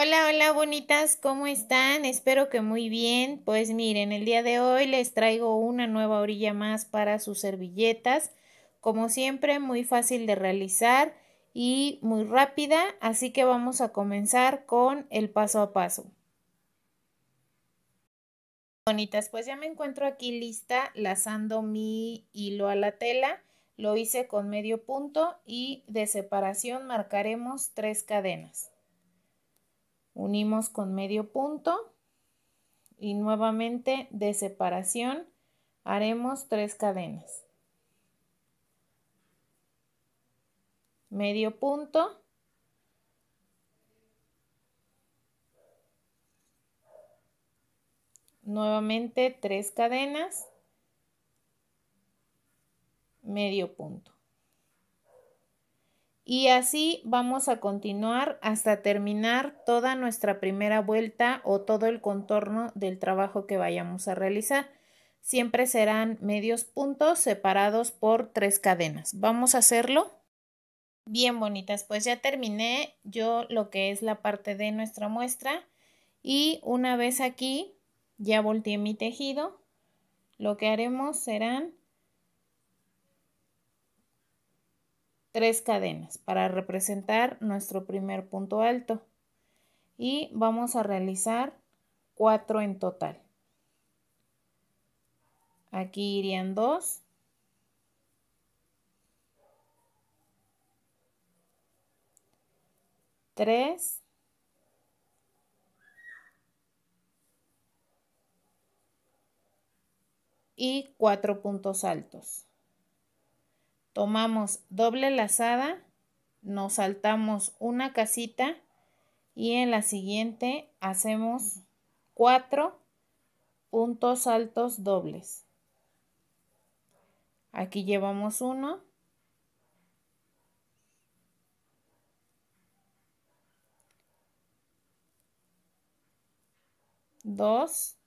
Hola, hola bonitas, ¿cómo están? Espero que muy bien. Pues miren, el día de hoy les traigo una nueva orilla más para sus servilletas. Como siempre, muy fácil de realizar y muy rápida, así que vamos a comenzar con el paso a paso. Bonitas, pues ya me encuentro aquí lista lazando mi hilo a la tela. Lo hice con medio punto y de separación marcaremos tres cadenas unimos con medio punto y nuevamente de separación haremos tres cadenas. Medio punto. Nuevamente tres cadenas. Medio punto. Y así vamos a continuar hasta terminar toda nuestra primera vuelta o todo el contorno del trabajo que vayamos a realizar. Siempre serán medios puntos separados por tres cadenas. Vamos a hacerlo. Bien bonitas, pues ya terminé yo lo que es la parte de nuestra muestra y una vez aquí ya volteé mi tejido, lo que haremos serán tres cadenas para representar nuestro primer punto alto y vamos a realizar cuatro en total. Aquí irían dos. Tres. Y cuatro puntos altos tomamos doble lazada, nos saltamos una casita y en la siguiente hacemos cuatro puntos altos dobles. Aquí llevamos uno. Dos.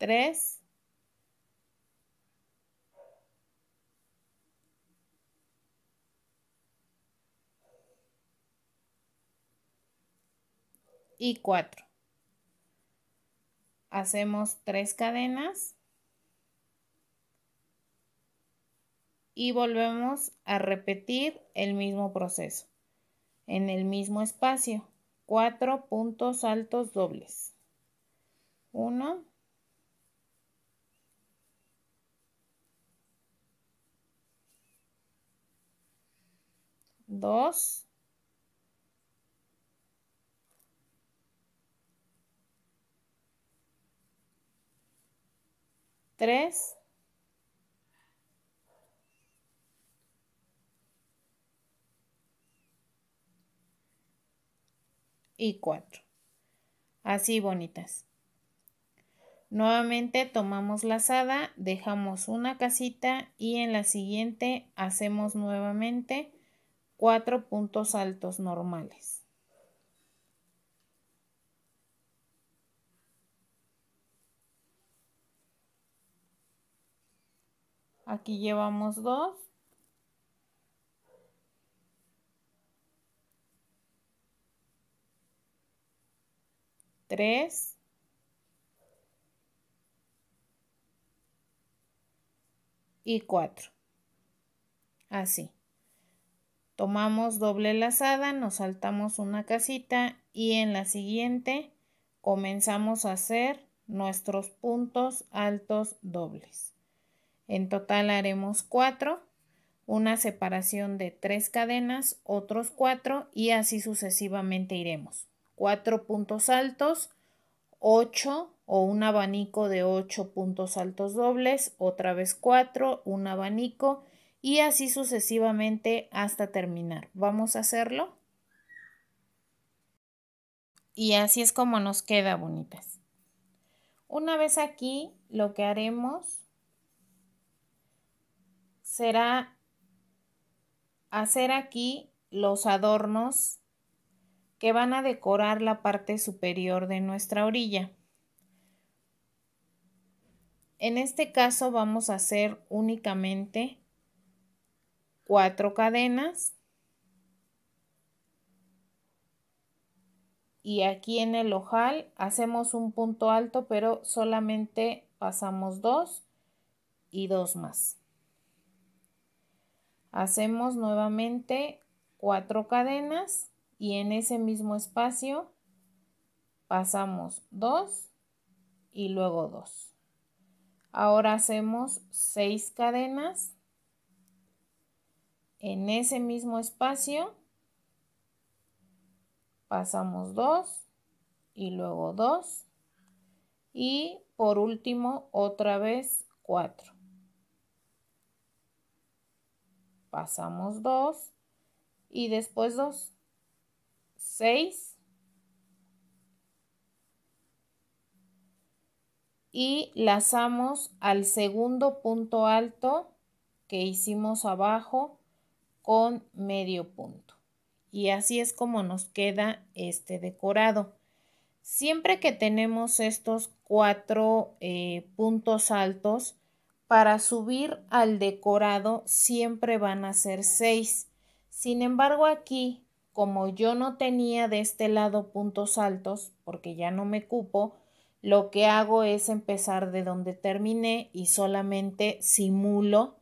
3. Y 4. Hacemos 3 cadenas. Y volvemos a repetir el mismo proceso. En el mismo espacio. 4 puntos altos dobles. 1, 2, 3, 4. Así bonitas. Nuevamente tomamos lazada, dejamos una casita y en la siguiente hacemos nuevamente 4 puntos altos normales. Aquí llevamos 2 3 y 4. Así. Tomamos doble lazada, nos saltamos una casita y en la siguiente comenzamos a hacer nuestros puntos altos dobles. En total haremos 4, una separación de tres cadenas, otros cuatro y así sucesivamente iremos. 4 puntos altos, 8 o un abanico de ocho puntos altos dobles, otra vez 4, un abanico y así sucesivamente hasta terminar. Vamos a hacerlo. Y así es como nos queda, bonitas. Una vez aquí, lo que haremos será hacer aquí los adornos que van a decorar la parte superior de nuestra orilla. En este caso vamos a hacer únicamente cuatro cadenas y aquí en el ojal hacemos un punto alto pero solamente pasamos dos y dos más hacemos nuevamente cuatro cadenas y en ese mismo espacio pasamos dos y luego dos ahora hacemos seis cadenas en ese mismo espacio pasamos 2 y luego 2 y por último otra vez 4. Pasamos 2 y después 2. 6 y lazamos al segundo punto alto que hicimos abajo con medio punto. Y así es como nos queda este decorado. Siempre que tenemos estos cuatro eh, puntos altos, para subir al decorado siempre van a ser seis. Sin embargo, aquí, como yo no tenía de este lado puntos altos, porque ya no me cupo, lo que hago es empezar de donde terminé y solamente simulo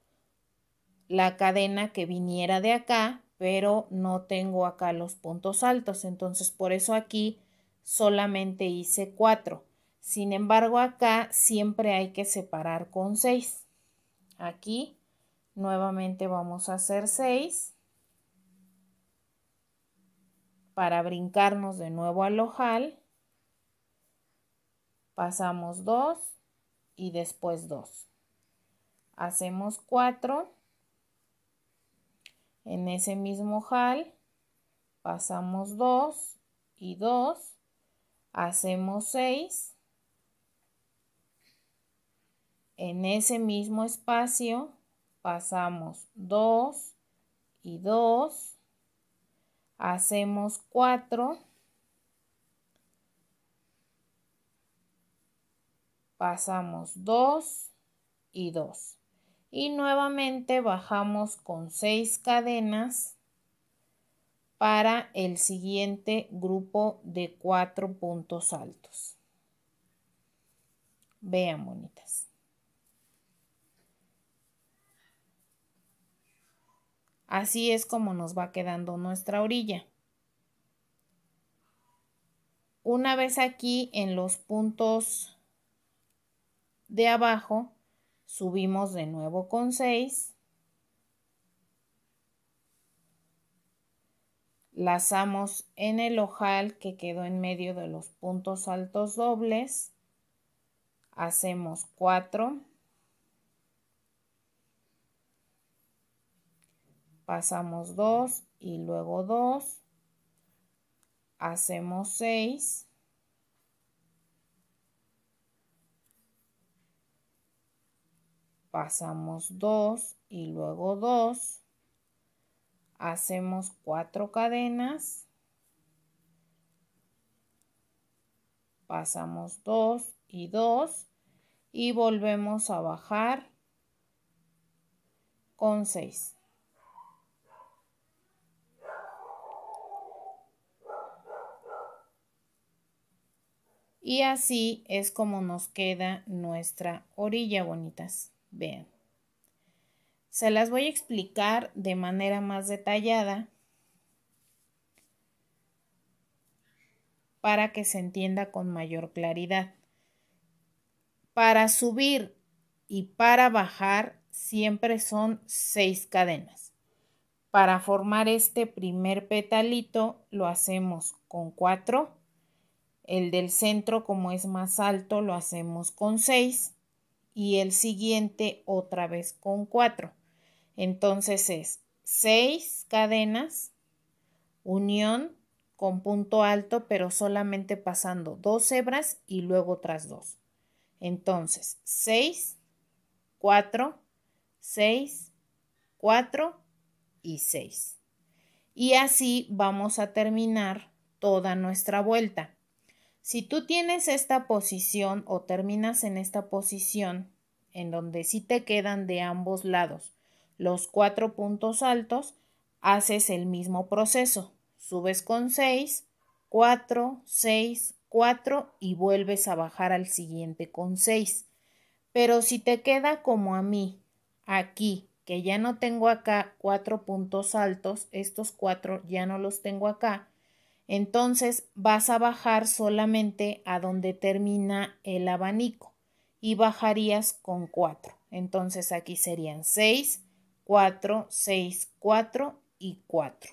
la cadena que viniera de acá, pero no tengo acá los puntos altos, entonces por eso aquí solamente hice 4. Sin embargo, acá siempre hay que separar con 6. Aquí nuevamente vamos a hacer 6 para brincarnos de nuevo al ojal. Pasamos 2 y después 2. Hacemos 4 en ese mismo jal pasamos 2 y 2, hacemos 6. En ese mismo espacio pasamos 2 y 2, hacemos 4. Pasamos 2 y 2 y nuevamente bajamos con 6 cadenas para el siguiente grupo de 4 puntos altos. Vean bonitas. Así es como nos va quedando nuestra orilla. Una vez aquí en los puntos de abajo, Subimos de nuevo con 6. Lazamos en el ojal que quedó en medio de los puntos altos dobles. Hacemos 4. Pasamos 2 y luego 2. Hacemos 6. pasamos dos y luego dos hacemos cuatro cadenas, pasamos dos y dos y volvemos a bajar con 6. Y así es como nos queda nuestra orilla, bonitas. Vean. Se las voy a explicar de manera más detallada para que se entienda con mayor claridad. Para subir y para bajar siempre son seis cadenas. Para formar este primer petalito lo hacemos con cuatro. El del centro, como es más alto, lo hacemos con seis y el siguiente otra vez con 4. Entonces es 6 cadenas, unión con punto alto, pero solamente pasando dos hebras y luego otras dos. Entonces, 6, 4, 6, 4 y 6. Y así vamos a terminar toda nuestra vuelta. Si tú tienes esta posición o terminas en esta posición, en donde sí te quedan de ambos lados los cuatro puntos altos, haces el mismo proceso. Subes con 6, 4, 6, 4 y vuelves a bajar al siguiente con 6. Pero si te queda como a mí, aquí, que ya no tengo acá cuatro puntos altos, estos cuatro ya no los tengo acá, entonces vas a bajar solamente a donde termina el abanico y bajarías con 4. Entonces aquí serían 6, 4, 6, 4 y 4.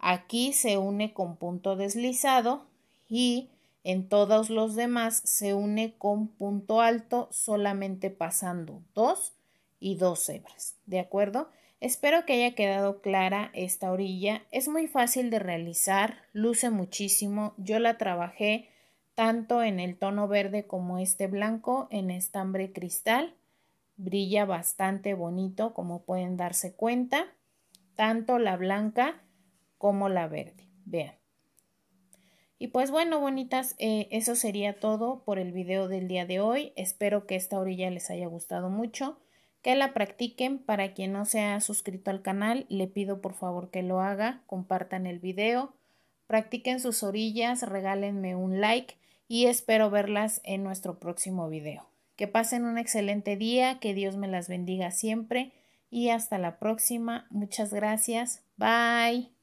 Aquí se une con punto deslizado y en todos los demás se une con punto alto solamente pasando 2 y 2 hebras. ¿De acuerdo? Espero que haya quedado clara esta orilla. Es muy fácil de realizar, luce muchísimo. Yo la trabajé tanto en el tono verde como este blanco en estambre cristal. Brilla bastante bonito como pueden darse cuenta, tanto la blanca como la verde. Vean. Y pues bueno, bonitas, eh, eso sería todo por el video del día de hoy. Espero que esta orilla les haya gustado mucho que la practiquen. Para quien no se ha suscrito al canal, le pido por favor que lo haga, compartan el video, practiquen sus orillas, regálenme un like y espero verlas en nuestro próximo video. Que pasen un excelente día, que Dios me las bendiga siempre y hasta la próxima. Muchas gracias. Bye.